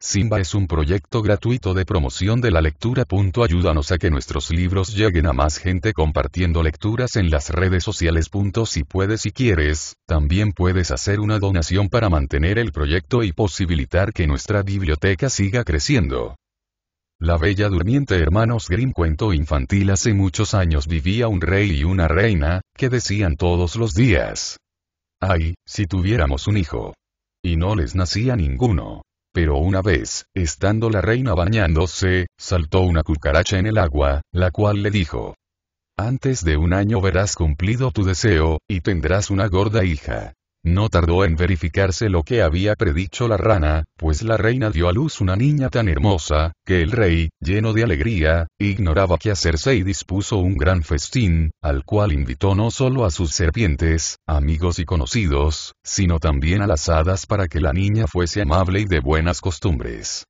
Simba es un proyecto gratuito de promoción de la lectura. Ayúdanos a que nuestros libros lleguen a más gente compartiendo lecturas en las redes sociales. Si puedes y quieres, también puedes hacer una donación para mantener el proyecto y posibilitar que nuestra biblioteca siga creciendo. La Bella Durmiente Hermanos Grimm cuento infantil Hace muchos años vivía un rey y una reina, que decían todos los días. Ay, si tuviéramos un hijo. Y no les nacía ninguno pero una vez, estando la reina bañándose, saltó una cucaracha en el agua, la cual le dijo, antes de un año verás cumplido tu deseo, y tendrás una gorda hija. No tardó en verificarse lo que había predicho la rana, pues la reina dio a luz una niña tan hermosa, que el rey, lleno de alegría, ignoraba qué hacerse y dispuso un gran festín, al cual invitó no solo a sus serpientes, amigos y conocidos, sino también a las hadas para que la niña fuese amable y de buenas costumbres.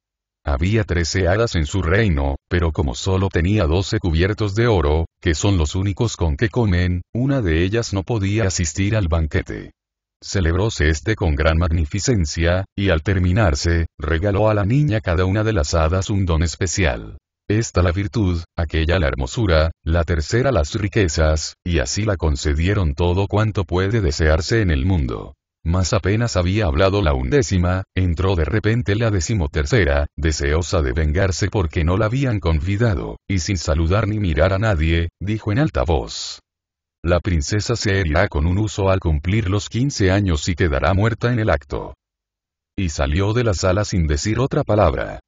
Había trece hadas en su reino, pero como solo tenía doce cubiertos de oro, que son los únicos con que comen, una de ellas no podía asistir al banquete. Celebróse este con gran magnificencia, y al terminarse, regaló a la niña cada una de las hadas un don especial. Esta la virtud, aquella la hermosura, la tercera las riquezas, y así la concedieron todo cuanto puede desearse en el mundo. Mas apenas había hablado la undécima, entró de repente la decimotercera, deseosa de vengarse porque no la habían convidado, y sin saludar ni mirar a nadie, dijo en alta voz, la princesa se herirá con un uso al cumplir los 15 años y quedará muerta en el acto. Y salió de la sala sin decir otra palabra.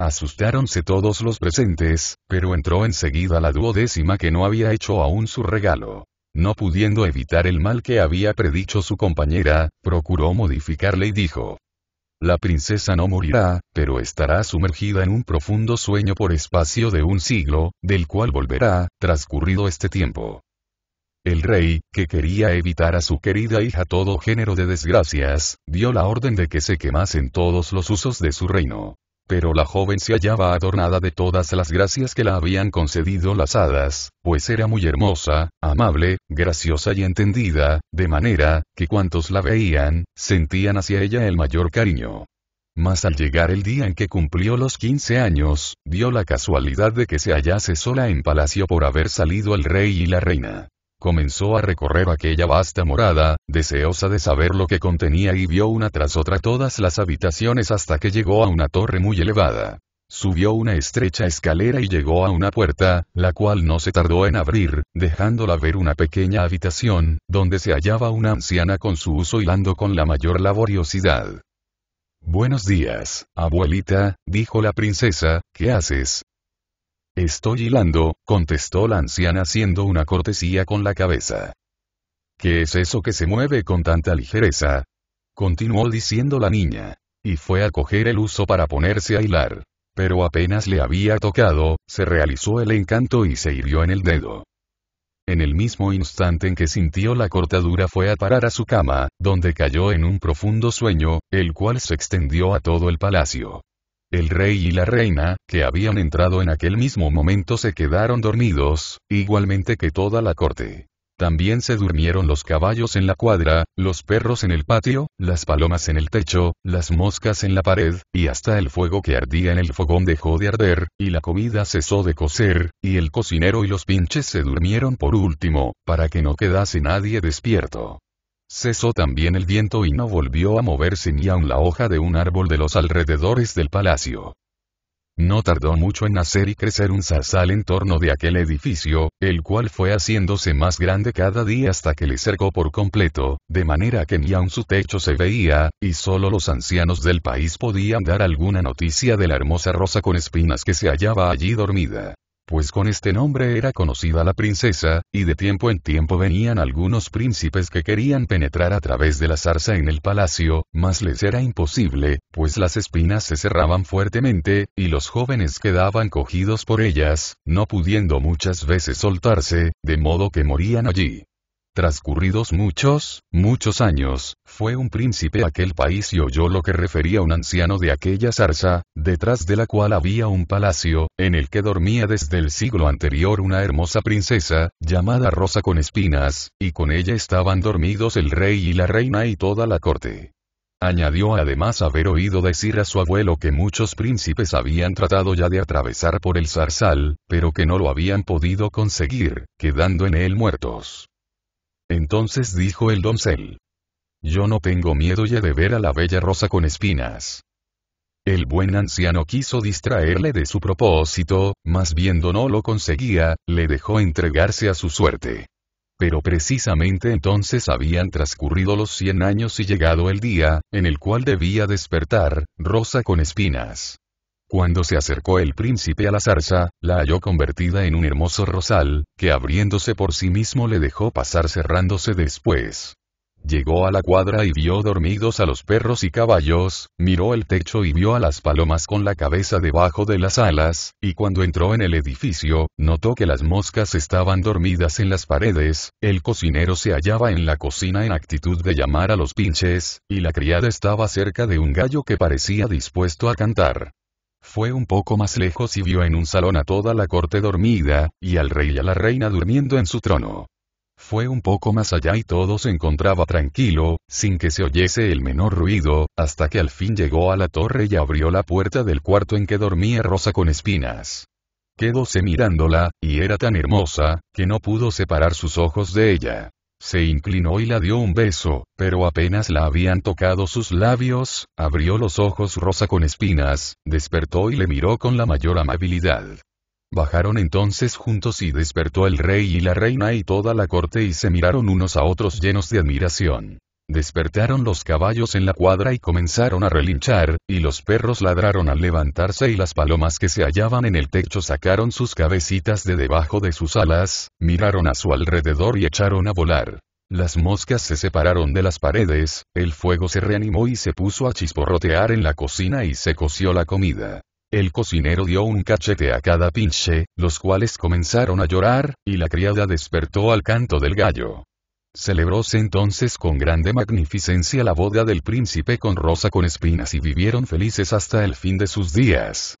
Asustáronse todos los presentes, pero entró enseguida la duodécima que no había hecho aún su regalo. No pudiendo evitar el mal que había predicho su compañera, procuró modificarle y dijo, La princesa no morirá, pero estará sumergida en un profundo sueño por espacio de un siglo, del cual volverá, transcurrido este tiempo. El rey, que quería evitar a su querida hija todo género de desgracias, dio la orden de que se quemasen todos los usos de su reino. Pero la joven se hallaba adornada de todas las gracias que la habían concedido las hadas, pues era muy hermosa, amable, graciosa y entendida, de manera, que cuantos la veían, sentían hacia ella el mayor cariño. Mas al llegar el día en que cumplió los 15 años, dio la casualidad de que se hallase sola en palacio por haber salido el rey y la reina. Comenzó a recorrer aquella vasta morada, deseosa de saber lo que contenía y vio una tras otra todas las habitaciones hasta que llegó a una torre muy elevada. Subió una estrecha escalera y llegó a una puerta, la cual no se tardó en abrir, dejándola ver una pequeña habitación, donde se hallaba una anciana con su uso hilando con la mayor laboriosidad. Buenos días, abuelita, dijo la princesa, ¿qué haces? Estoy hilando, contestó la anciana haciendo una cortesía con la cabeza. ¿Qué es eso que se mueve con tanta ligereza? Continuó diciendo la niña. Y fue a coger el uso para ponerse a hilar. Pero apenas le había tocado, se realizó el encanto y se hirió en el dedo. En el mismo instante en que sintió la cortadura fue a parar a su cama, donde cayó en un profundo sueño, el cual se extendió a todo el palacio. El rey y la reina, que habían entrado en aquel mismo momento, se quedaron dormidos, igualmente que toda la corte. También se durmieron los caballos en la cuadra, los perros en el patio, las palomas en el techo, las moscas en la pared, y hasta el fuego que ardía en el fogón dejó de arder, y la comida cesó de cocer, y el cocinero y los pinches se durmieron por último, para que no quedase nadie despierto. Cesó también el viento y no volvió a moverse ni aun la hoja de un árbol de los alrededores del palacio. No tardó mucho en nacer y crecer un zarzal en torno de aquel edificio, el cual fue haciéndose más grande cada día hasta que le cercó por completo, de manera que ni aun su techo se veía, y solo los ancianos del país podían dar alguna noticia de la hermosa rosa con espinas que se hallaba allí dormida pues con este nombre era conocida la princesa, y de tiempo en tiempo venían algunos príncipes que querían penetrar a través de la zarza en el palacio, mas les era imposible, pues las espinas se cerraban fuertemente, y los jóvenes quedaban cogidos por ellas, no pudiendo muchas veces soltarse, de modo que morían allí. Transcurridos muchos, muchos años, fue un príncipe aquel país y oyó lo que refería un anciano de aquella zarza, detrás de la cual había un palacio, en el que dormía desde el siglo anterior una hermosa princesa, llamada Rosa con espinas, y con ella estaban dormidos el rey y la reina y toda la corte. Añadió además haber oído decir a su abuelo que muchos príncipes habían tratado ya de atravesar por el zarzal, pero que no lo habían podido conseguir, quedando en él muertos. Entonces dijo el doncel. Yo no tengo miedo ya de ver a la bella rosa con espinas. El buen anciano quiso distraerle de su propósito, mas viendo no lo conseguía, le dejó entregarse a su suerte. Pero precisamente entonces habían transcurrido los cien años y llegado el día, en el cual debía despertar, Rosa con espinas. Cuando se acercó el príncipe a la zarza, la halló convertida en un hermoso rosal, que abriéndose por sí mismo le dejó pasar cerrándose después. Llegó a la cuadra y vio dormidos a los perros y caballos, miró el techo y vio a las palomas con la cabeza debajo de las alas, y cuando entró en el edificio, notó que las moscas estaban dormidas en las paredes, el cocinero se hallaba en la cocina en actitud de llamar a los pinches, y la criada estaba cerca de un gallo que parecía dispuesto a cantar. Fue un poco más lejos y vio en un salón a toda la corte dormida, y al rey y a la reina durmiendo en su trono. Fue un poco más allá y todo se encontraba tranquilo, sin que se oyese el menor ruido, hasta que al fin llegó a la torre y abrió la puerta del cuarto en que dormía Rosa con espinas. Quedóse mirándola, y era tan hermosa, que no pudo separar sus ojos de ella. Se inclinó y la dio un beso, pero apenas la habían tocado sus labios, abrió los ojos rosa con espinas, despertó y le miró con la mayor amabilidad. Bajaron entonces juntos y despertó el rey y la reina y toda la corte y se miraron unos a otros llenos de admiración. Despertaron los caballos en la cuadra y comenzaron a relinchar, y los perros ladraron al levantarse y las palomas que se hallaban en el techo sacaron sus cabecitas de debajo de sus alas, miraron a su alrededor y echaron a volar. Las moscas se separaron de las paredes, el fuego se reanimó y se puso a chisporrotear en la cocina y se coció la comida. El cocinero dio un cachete a cada pinche, los cuales comenzaron a llorar, y la criada despertó al canto del gallo. Celebróse entonces con grande magnificencia la boda del príncipe con rosa con espinas y vivieron felices hasta el fin de sus días.